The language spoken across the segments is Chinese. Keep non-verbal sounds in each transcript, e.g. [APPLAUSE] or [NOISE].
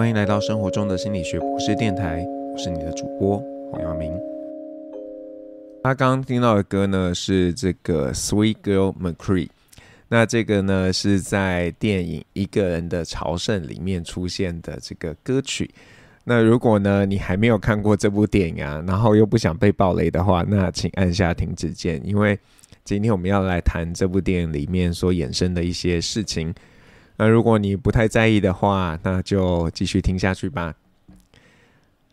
欢迎来到生活中的心理学故事电台，我是你的主播黄耀明。他刚刚听到的歌呢，是这个《Sweet Girl McCre》，那这个呢是在电影《一个人的朝圣》里面出现的这个歌曲。那如果呢你还没有看过这部电影啊，然后又不想被暴雷的话，那请按下停止键，因为今天我们要来谈这部电影里面所衍生的一些事情。那如果你不太在意的话，那就继续听下去吧。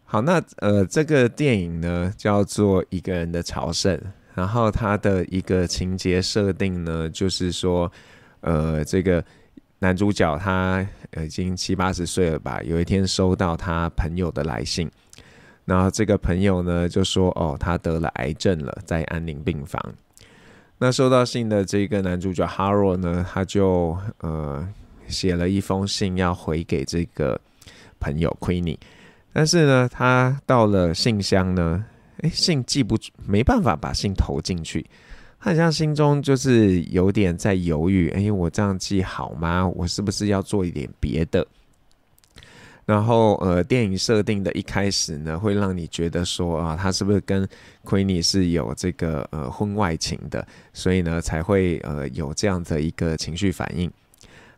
好，那呃，这个电影呢叫做《一个人的朝圣》，然后它的一个情节设定呢，就是说，呃，这个男主角他已经七八十岁了吧，有一天收到他朋友的来信，然后这个朋友呢就说：“哦，他得了癌症了，在安宁病房。”那收到信的这个男主角哈罗呢，他就呃。写了一封信要回给这个朋友 Queenie，但是呢，他到了信箱呢，诶，信寄不住，没办法把信投进去。他好像心中就是有点在犹豫，哎，我这样寄好吗？我是不是要做一点别的？然后，呃，电影设定的一开始呢，会让你觉得说啊，他是不是跟奎尼是有这个呃婚外情的？所以呢，才会呃有这样的一个情绪反应。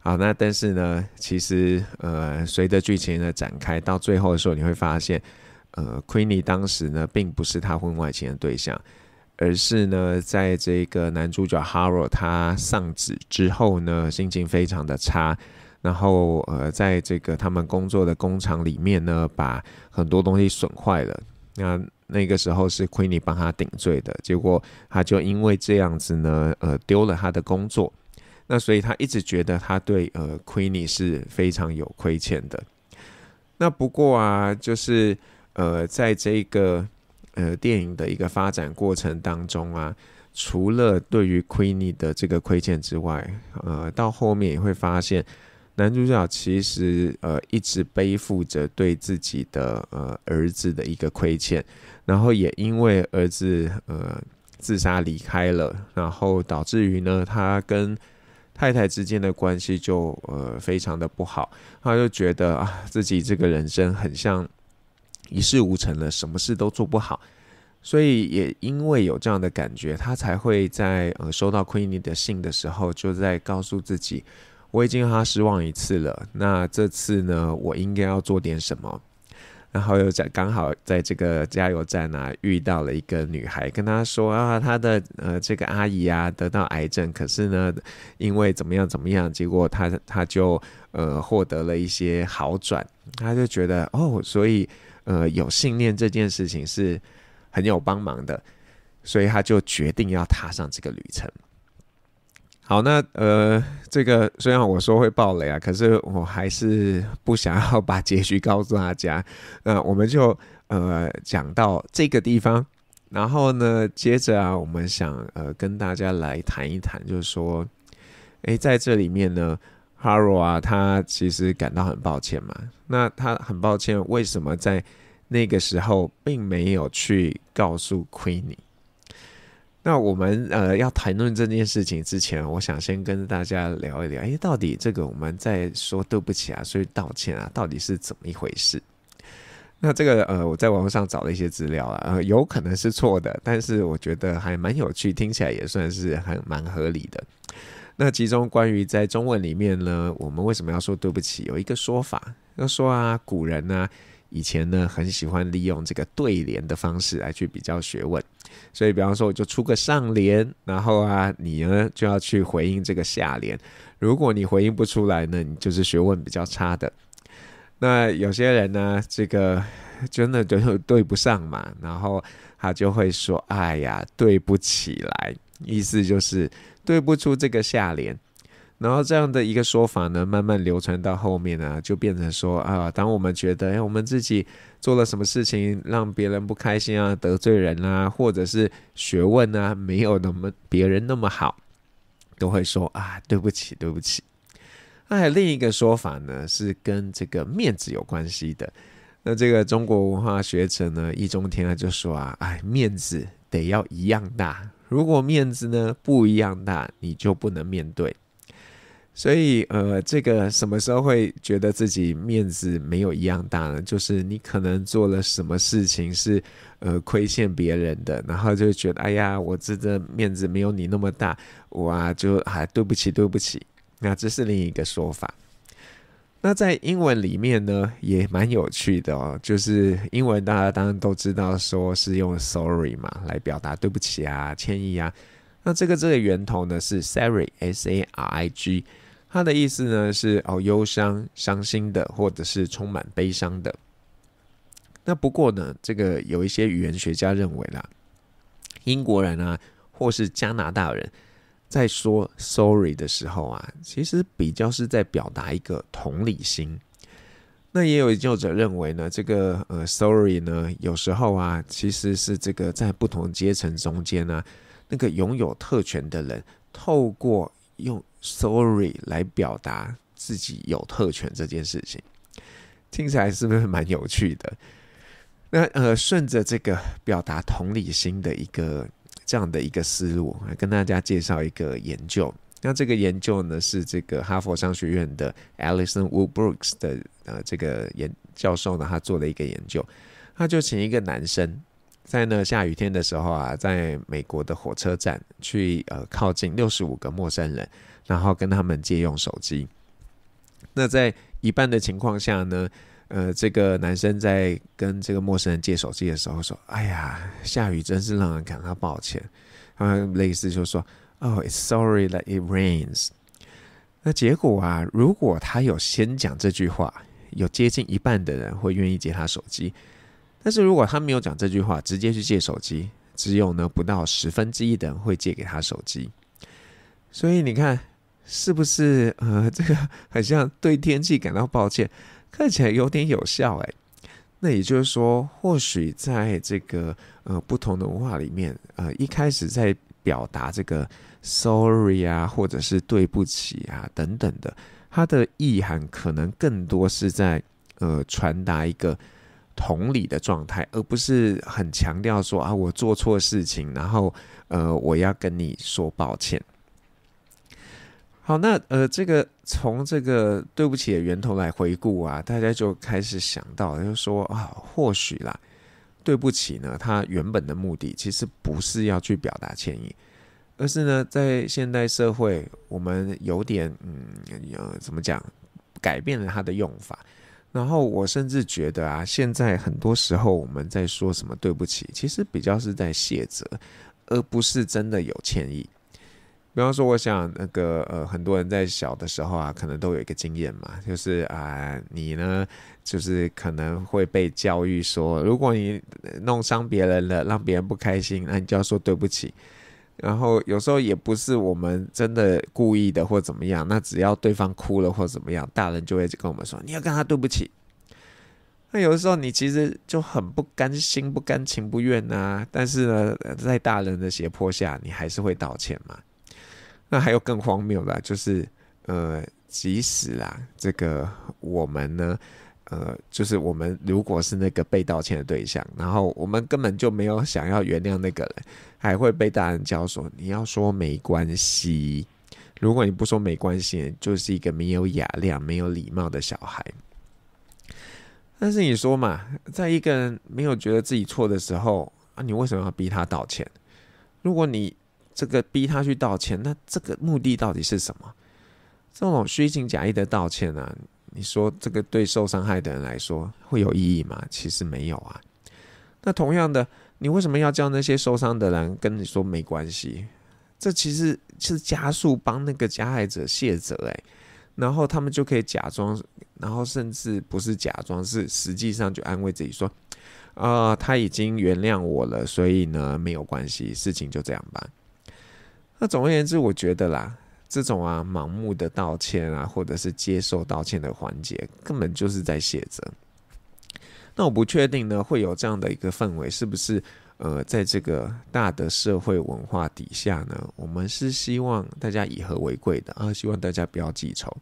好，那但是呢，其实呃，随着剧情的展开，到最后的时候，你会发现，呃，Queenie 当时呢，并不是他婚外情的对象，而是呢，在这个男主角 Harold 他丧子之后呢，心情非常的差，然后呃，在这个他们工作的工厂里面呢，把很多东西损坏了。那那个时候是 Queenie 帮他顶罪的，结果他就因为这样子呢，呃，丢了他的工作。那所以，他一直觉得他对呃 Queenie 是非常有亏欠的。那不过啊，就是呃，在这个呃电影的一个发展过程当中啊，除了对于 Queenie 的这个亏欠之外，呃，到后面也会发现男主角其实呃一直背负着对自己的呃儿子的一个亏欠，然后也因为儿子呃自杀离开了，然后导致于呢，他跟太太之间的关系就呃非常的不好，他就觉得啊自己这个人生很像一事无成了，什么事都做不好，所以也因为有这样的感觉，他才会在呃收到 Queenie 的信的时候，就在告诉自己，我已经让他失望一次了，那这次呢，我应该要做点什么。然后又在刚好在这个加油站啊遇到了一个女孩，跟她说啊，她的呃这个阿姨啊得到癌症，可是呢因为怎么样怎么样，结果她她就呃获得了一些好转，她就觉得哦，所以呃有信念这件事情是很有帮忙的，所以她就决定要踏上这个旅程。好，那呃，这个虽然我说会爆雷啊，可是我还是不想要把结局告诉大家。[LAUGHS] 那我们就呃讲到这个地方，然后呢，接着啊，我们想呃跟大家来谈一谈，就是说，诶，在这里面呢，哈罗啊，他其实感到很抱歉嘛。那他很抱歉，为什么在那个时候并没有去告诉 Queenie？那我们呃要谈论这件事情之前，我想先跟大家聊一聊，哎，到底这个我们在说对不起啊，所以道歉啊，到底是怎么一回事？那这个呃我在网络上找了一些资料啊，呃有可能是错的，但是我觉得还蛮有趣，听起来也算是还蛮合理的。那其中关于在中文里面呢，我们为什么要说对不起？有一个说法，要说啊，古人呢。以前呢，很喜欢利用这个对联的方式来去比较学问，所以比方说，我就出个上联，然后啊，你呢就要去回应这个下联，如果你回应不出来呢，你就是学问比较差的。那有些人呢，这个真的就对不上嘛，然后他就会说：“哎呀，对不起来”，意思就是对不出这个下联。然后这样的一个说法呢，慢慢流传到后面呢，就变成说啊，当我们觉得哎，我们自己做了什么事情让别人不开心啊，得罪人啊，或者是学问啊没有那么别人那么好，都会说啊，对不起，对不起。哎，另一个说法呢是跟这个面子有关系的。那这个中国文化学者呢，易中天他就说啊，哎，面子得要一样大，如果面子呢不一样大，你就不能面对。所以，呃，这个什么时候会觉得自己面子没有一样大呢？就是你可能做了什么事情是，呃，亏欠别人的，然后就觉得，哎呀，我这的面子没有你那么大，我啊，就还对不起，对不起。那这是另一个说法。那在英文里面呢，也蛮有趣的哦。就是英文大家当然都知道，说是用 sorry 嘛来表达对不起啊、歉意啊。那这个这个源头呢是 sorry，s a r i g。他的意思呢是哦，忧伤、伤心的，或者是充满悲伤的。那不过呢，这个有一些语言学家认为啦，英国人啊，或是加拿大人，在说 “sorry” 的时候啊，其实比较是在表达一个同理心。那也有研究者认为呢，这个呃 “sorry” 呢，有时候啊，其实是这个在不同阶层中间呢，那个拥有特权的人透过用。s o r r y 来表达自己有特权这件事情，听起来是不是蛮有趣的？那呃，顺着这个表达同理心的一个这样的一个思路，来跟大家介绍一个研究。那这个研究呢，是这个哈佛商学院的 Alison Wood Brooks 的呃这个研教授呢，他做了一个研究，他就请一个男生在呢下雨天的时候啊，在美国的火车站去呃靠近六十五个陌生人。然后跟他们借用手机。那在一半的情况下呢？呃，这个男生在跟这个陌生人借手机的时候说：“哎呀，下雨真是让人感到抱歉。”啊，类似就说：“Oh, it's sorry that it rains。”那结果啊，如果他有先讲这句话，有接近一半的人会愿意借他手机。但是如果他没有讲这句话，直接去借手机，只有呢不到十分之一的人会借给他手机。所以你看。是不是呃，这个很像对天气感到抱歉，看起来有点有效哎。那也就是说，或许在这个呃不同的文化里面，呃一开始在表达这个 sorry 啊，或者是对不起啊等等的，它的意涵可能更多是在呃传达一个同理的状态，而不是很强调说啊我做错事情，然后呃我要跟你说抱歉。好，那呃，这个从这个对不起的源头来回顾啊，大家就开始想到，就说啊，或许啦，对不起呢，它原本的目的其实不是要去表达歉意，而是呢，在现代社会，我们有点嗯怎么讲，改变了它的用法。然后我甚至觉得啊，现在很多时候我们在说什么对不起，其实比较是在谢责，而不是真的有歉意。比方说，我想那个呃，很多人在小的时候啊，可能都有一个经验嘛，就是啊，你呢，就是可能会被教育说，如果你弄伤别人了，让别人不开心，那你就要说对不起。然后有时候也不是我们真的故意的或怎么样，那只要对方哭了或怎么样，大人就会跟我们说你要跟他对不起。那有的时候你其实就很不甘心、不甘情不愿啊，但是呢，在大人的胁迫下，你还是会道歉嘛。那还有更荒谬的，就是呃，即使啦，这个我们呢，呃，就是我们如果是那个被道歉的对象，然后我们根本就没有想要原谅那个人，还会被大人教说你要说没关系，如果你不说没关系，就是一个没有雅量、没有礼貌的小孩。但是你说嘛，在一个人没有觉得自己错的时候啊，你为什么要逼他道歉？如果你这个逼他去道歉，那这个目的到底是什么？这种虚情假意的道歉呢？你说这个对受伤害的人来说会有意义吗？其实没有啊。那同样的，你为什么要叫那些受伤的人跟你说没关系？这其实是加速帮那个加害者卸责诶。然后他们就可以假装，然后甚至不是假装，是实际上就安慰自己说：啊，他已经原谅我了，所以呢，没有关系，事情就这样吧。那总而言之，我觉得啦，这种啊盲目的道歉啊，或者是接受道歉的环节，根本就是在写着。那我不确定呢，会有这样的一个氛围，是不是？呃，在这个大的社会文化底下呢，我们是希望大家以和为贵的啊，希望大家不要记仇。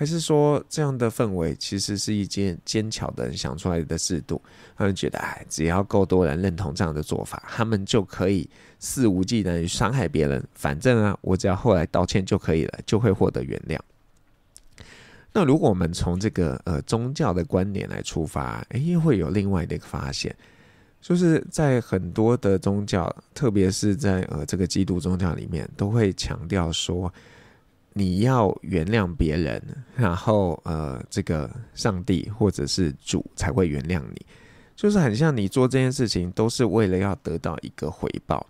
还是说，这样的氛围其实是一件坚巧的人想出来的制度。他们觉得，哎，只要够多人认同这样的做法，他们就可以肆无忌惮伤害别人。反正啊，我只要后来道歉就可以了，就会获得原谅。那如果我们从这个呃宗教的观点来出发，哎，会有另外的一个发现，就是在很多的宗教，特别是在呃这个基督宗教里面，都会强调说。你要原谅别人，然后呃，这个上帝或者是主才会原谅你，就是很像你做这件事情都是为了要得到一个回报，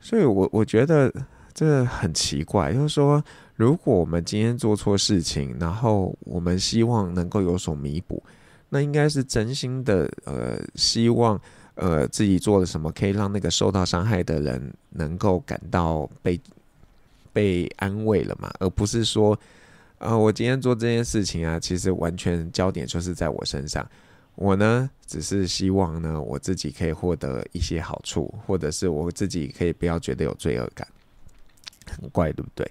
所以我我觉得这很奇怪，就是说如果我们今天做错事情，然后我们希望能够有所弥补，那应该是真心的，呃，希望呃自己做了什么可以让那个受到伤害的人能够感到被。被安慰了嘛？而不是说，啊，我今天做这件事情啊，其实完全焦点就是在我身上。我呢，只是希望呢，我自己可以获得一些好处，或者是我自己可以不要觉得有罪恶感，很怪，对不对？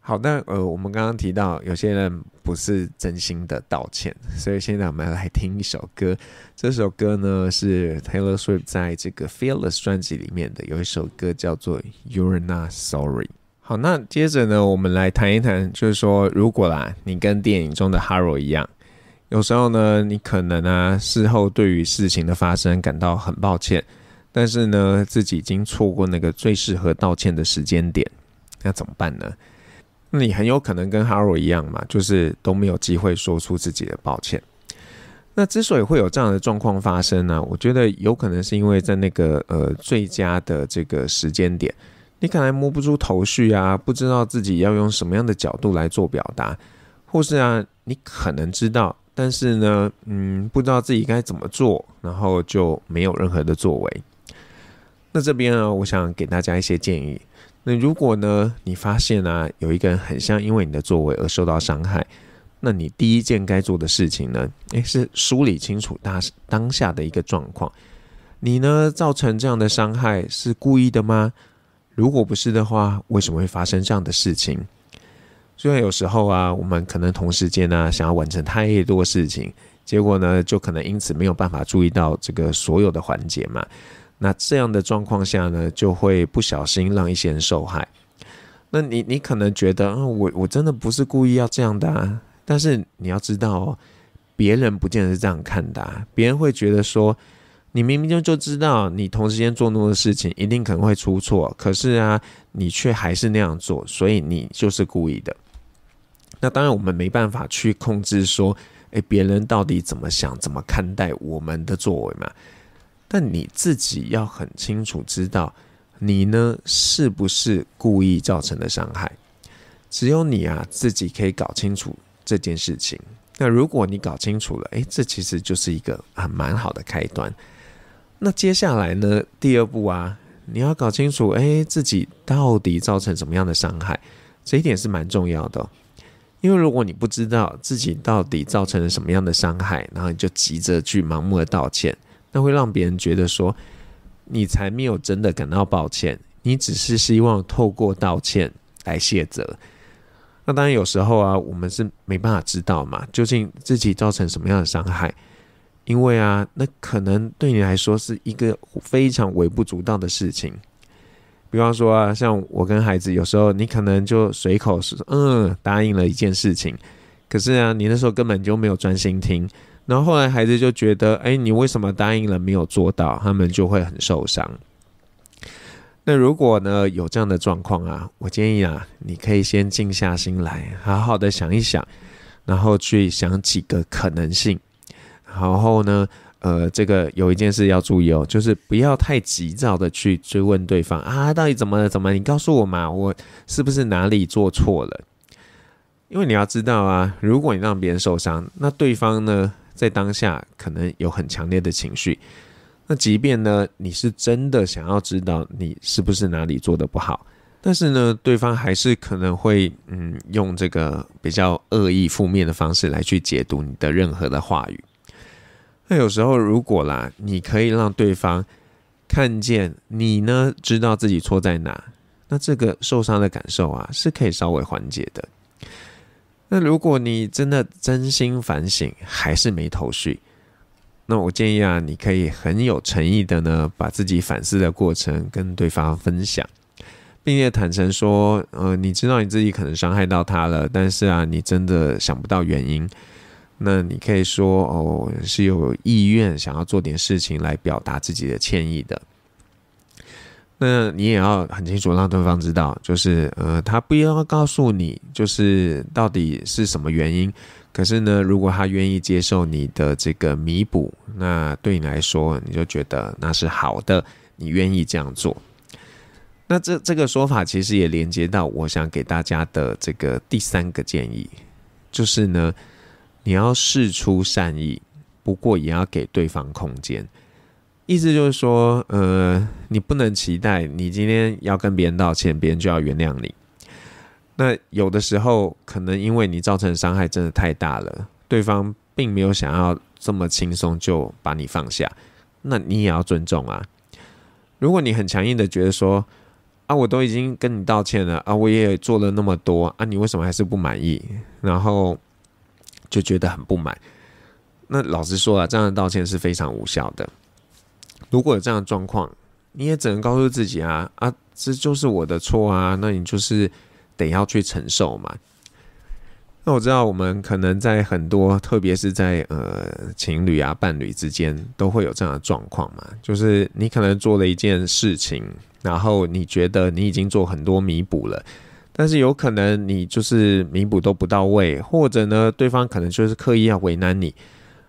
好，那呃，我们刚刚提到有些人不是真心的道歉，所以现在我们来听一首歌。这首歌呢是 Taylor Swift 在这个 Fearless 专辑里面的，有一首歌叫做《You're Not Sorry》。好，那接着呢，我们来谈一谈，就是说，如果啦，你跟电影中的哈罗一样，有时候呢，你可能呢，事后对于事情的发生感到很抱歉，但是呢，自己已经错过那个最适合道歉的时间点，那怎么办呢？那你很有可能跟哈罗一样嘛，就是都没有机会说出自己的抱歉。那之所以会有这样的状况发生呢，我觉得有可能是因为在那个呃最佳的这个时间点。你可能摸不出头绪啊，不知道自己要用什么样的角度来做表达，或是啊，你可能知道，但是呢，嗯，不知道自己该怎么做，然后就没有任何的作为。那这边呢，我想给大家一些建议。那如果呢，你发现啊，有一个人很像因为你的作为而受到伤害，那你第一件该做的事情呢，诶，是梳理清楚他当下的一个状况。你呢，造成这样的伤害是故意的吗？如果不是的话，为什么会发生这样的事情？虽然有时候啊，我们可能同时间呢想要完成太多事情，结果呢就可能因此没有办法注意到这个所有的环节嘛。那这样的状况下呢，就会不小心让一些人受害。那你你可能觉得啊，我我真的不是故意要这样的啊。但是你要知道，别人不见得是这样看的，啊，别人会觉得说。你明明就就知道，你同时间做那么多事情，一定可能会出错，可是啊，你却还是那样做，所以你就是故意的。那当然，我们没办法去控制说，诶，别人到底怎么想、怎么看待我们的作为嘛。但你自己要很清楚知道，你呢是不是故意造成的伤害？只有你啊自己可以搞清楚这件事情。那如果你搞清楚了，诶，这其实就是一个很蛮好的开端。那接下来呢？第二步啊，你要搞清楚，哎，自己到底造成什么样的伤害，这一点是蛮重要的。因为如果你不知道自己到底造成了什么样的伤害，然后你就急着去盲目的道歉，那会让别人觉得说，你才没有真的感到抱歉，你只是希望透过道歉来谢责。那当然有时候啊，我们是没办法知道嘛，究竟自己造成什么样的伤害。因为啊，那可能对你来说是一个非常微不足道的事情。比方说啊，像我跟孩子有时候，你可能就随口说“嗯答应了一件事情，可是啊，你那时候根本就没有专心听，然后后来孩子就觉得，哎，你为什么答应了没有做到？他们就会很受伤。那如果呢有这样的状况啊，我建议啊，你可以先静下心来，好好的想一想，然后去想几个可能性。然后呢，呃，这个有一件事要注意哦，就是不要太急躁的去追问对方啊，到底怎么了？怎么你告诉我嘛，我是不是哪里做错了？因为你要知道啊，如果你让别人受伤，那对方呢，在当下可能有很强烈的情绪。那即便呢，你是真的想要知道你是不是哪里做的不好，但是呢，对方还是可能会嗯，用这个比较恶意负面的方式来去解读你的任何的话语。那有时候，如果啦，你可以让对方看见你呢，知道自己错在哪，那这个受伤的感受啊，是可以稍微缓解的。那如果你真的真心反省，还是没头绪，那我建议啊，你可以很有诚意的呢，把自己反思的过程跟对方分享，并且坦诚说，呃，你知道你自己可能伤害到他了，但是啊，你真的想不到原因。那你可以说哦，是有意愿想要做点事情来表达自己的歉意的。那你也要很清楚让对方知道，就是呃，他不要告诉你就是到底是什么原因。可是呢，如果他愿意接受你的这个弥补，那对你来说，你就觉得那是好的，你愿意这样做。那这这个说法其实也连接到我想给大家的这个第三个建议，就是呢。你要试出善意，不过也要给对方空间。意思就是说，呃，你不能期待你今天要跟别人道歉，别人就要原谅你。那有的时候，可能因为你造成伤害真的太大了，对方并没有想要这么轻松就把你放下，那你也要尊重啊。如果你很强硬的觉得说，啊，我都已经跟你道歉了，啊，我也做了那么多，啊，你为什么还是不满意？然后。就觉得很不满，那老实说啊，这样的道歉是非常无效的。如果有这样的状况，你也只能告诉自己啊啊，这就是我的错啊，那你就是得要去承受嘛。那我知道，我们可能在很多，特别是在呃情侣啊、伴侣之间，都会有这样的状况嘛。就是你可能做了一件事情，然后你觉得你已经做很多弥补了。但是有可能你就是弥补都不到位，或者呢，对方可能就是刻意要为难你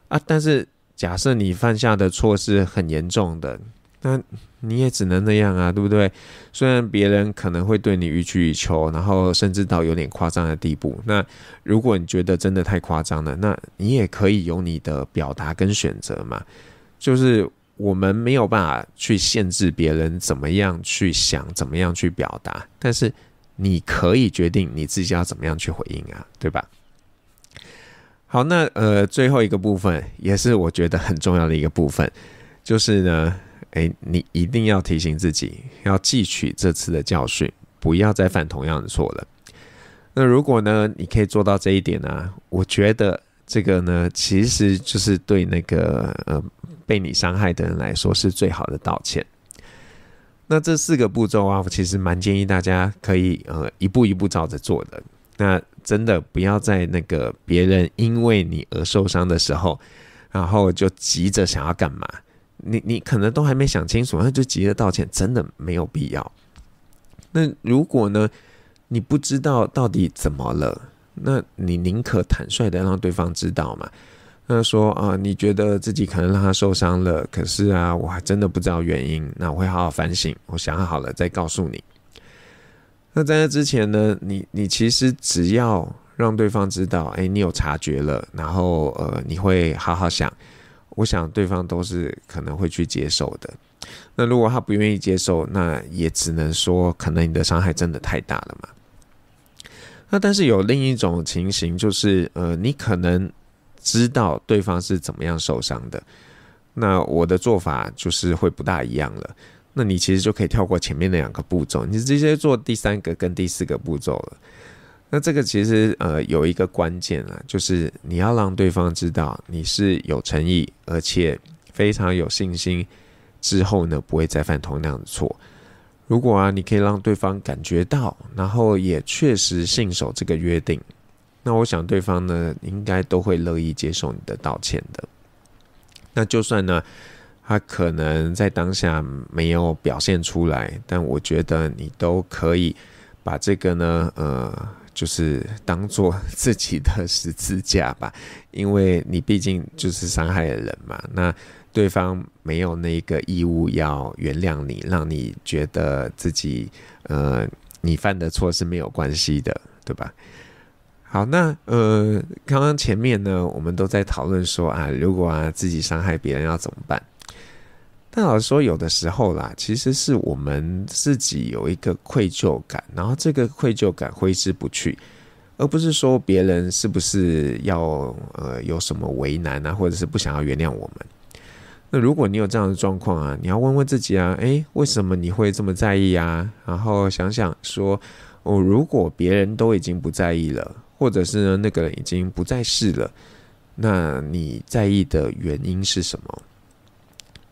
啊。但是假设你犯下的错是很严重的，那你也只能那样啊，对不对？虽然别人可能会对你予取予求，然后甚至到有点夸张的地步。那如果你觉得真的太夸张了，那你也可以有你的表达跟选择嘛。就是我们没有办法去限制别人怎么样去想，怎么样去表达，但是。你可以决定你自己要怎么样去回应啊，对吧？好，那呃最后一个部分也是我觉得很重要的一个部分，就是呢，诶，你一定要提醒自己要汲取这次的教训，不要再犯同样的错了。那如果呢，你可以做到这一点呢，我觉得这个呢，其实就是对那个呃被你伤害的人来说是最好的道歉。那这四个步骤啊，我其实蛮建议大家可以呃一步一步照着做的。那真的不要在那个别人因为你而受伤的时候，然后就急着想要干嘛？你你可能都还没想清楚，那就急着道歉，真的没有必要。那如果呢，你不知道到底怎么了，那你宁可坦率的让对方知道嘛。他说：“啊，你觉得自己可能让他受伤了，可是啊，我还真的不知道原因。那我会好好反省，我想好了再告诉你。那在那之前呢，你你其实只要让对方知道，哎，你有察觉了，然后呃，你会好好想。我想对方都是可能会去接受的。那如果他不愿意接受，那也只能说，可能你的伤害真的太大了嘛。那但是有另一种情形，就是呃，你可能。”知道对方是怎么样受伤的，那我的做法就是会不大一样了。那你其实就可以跳过前面那两个步骤，你直接做第三个跟第四个步骤了。那这个其实呃有一个关键啊，就是你要让对方知道你是有诚意，而且非常有信心，之后呢不会再犯同样的错。如果啊你可以让对方感觉到，然后也确实信守这个约定。那我想，对方呢应该都会乐意接受你的道歉的。那就算呢，他可能在当下没有表现出来，但我觉得你都可以把这个呢，呃，就是当做 [LAUGHS] 自己的十字架吧，因为你毕竟就是伤害了人嘛。那对方没有那个义务要原谅你，让你觉得自己呃，你犯的错是没有关系的，对吧？好，那呃，刚刚前面呢，我们都在讨论说啊，如果啊自己伤害别人要怎么办？但老实说，有的时候啦，其实是我们自己有一个愧疚感，然后这个愧疚感挥之不去，而不是说别人是不是要呃有什么为难啊，或者是不想要原谅我们。那如果你有这样的状况啊，你要问问自己啊，诶，为什么你会这么在意啊？然后想想说，哦，如果别人都已经不在意了。或者是呢，那个人已经不再世了，那你在意的原因是什么？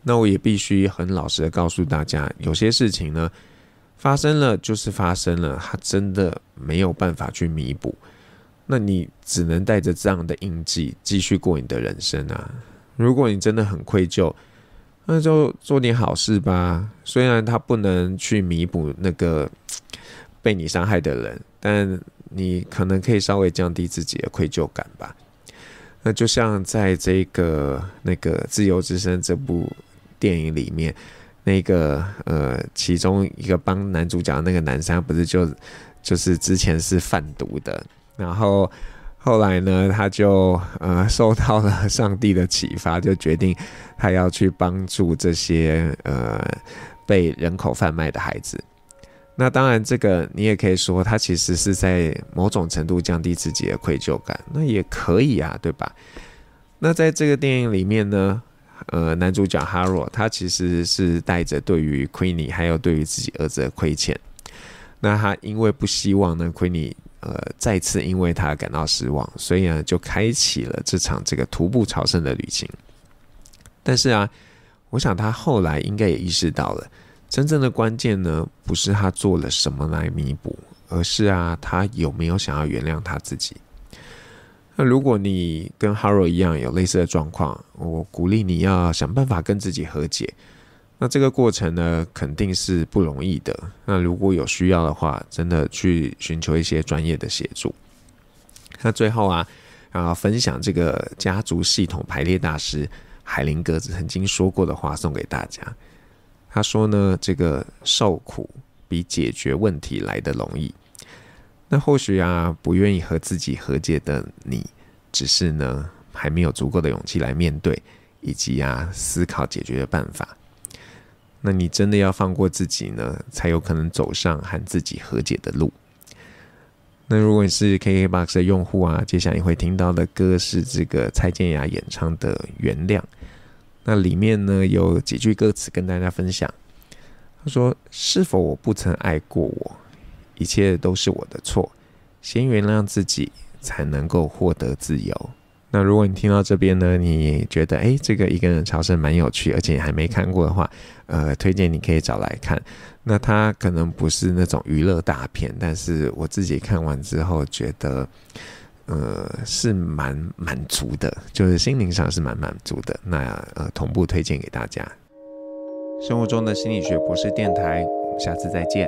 那我也必须很老实的告诉大家，有些事情呢，发生了就是发生了，它真的没有办法去弥补。那你只能带着这样的印记继续过你的人生啊。如果你真的很愧疚，那就做点好事吧。虽然他不能去弥补那个被你伤害的人，但。你可能可以稍微降低自己的愧疚感吧。那就像在这个那个《自由之声》这部电影里面，那个呃，其中一个帮男主角那个男生不是就就是之前是贩毒的，然后后来呢，他就呃受到了上帝的启发，就决定他要去帮助这些呃被人口贩卖的孩子。那当然，这个你也可以说，他其实是在某种程度降低自己的愧疚感，那也可以啊，对吧？那在这个电影里面呢，呃，男主角哈罗他其实是带着对于 Queenie 还有对于自己儿子的亏欠，那他因为不希望呢 Queenie 呃再次因为他感到失望，所以呢就开启了这场这个徒步朝圣的旅行。但是啊，我想他后来应该也意识到了。真正的关键呢，不是他做了什么来弥补，而是啊，他有没有想要原谅他自己？那如果你跟哈罗一样有类似的状况，我鼓励你要想办法跟自己和解。那这个过程呢，肯定是不容易的。那如果有需要的话，真的去寻求一些专业的协助。那最后啊啊，分享这个家族系统排列大师海林格子曾经说过的话，送给大家。他说呢，这个受苦比解决问题来的容易。那或许啊，不愿意和自己和解的你，只是呢还没有足够的勇气来面对，以及啊思考解决的办法。那你真的要放过自己呢，才有可能走上和自己和解的路。那如果你是 KKBOX 的用户啊，接下来会听到的歌是这个蔡健雅演唱的《原谅》。那里面呢有几句歌词跟大家分享，他说：“是否我不曾爱过我，一切都是我的错，先原谅自己，才能够获得自由。”那如果你听到这边呢，你觉得哎，这个一个人超生蛮有趣，而且你还没看过的话，呃，推荐你可以找来看。那他可能不是那种娱乐大片，但是我自己看完之后觉得。呃，是蛮满足的，就是心灵上是蛮满足的。那呃，同步推荐给大家，生活中的心理学博士电台，我们下次再见。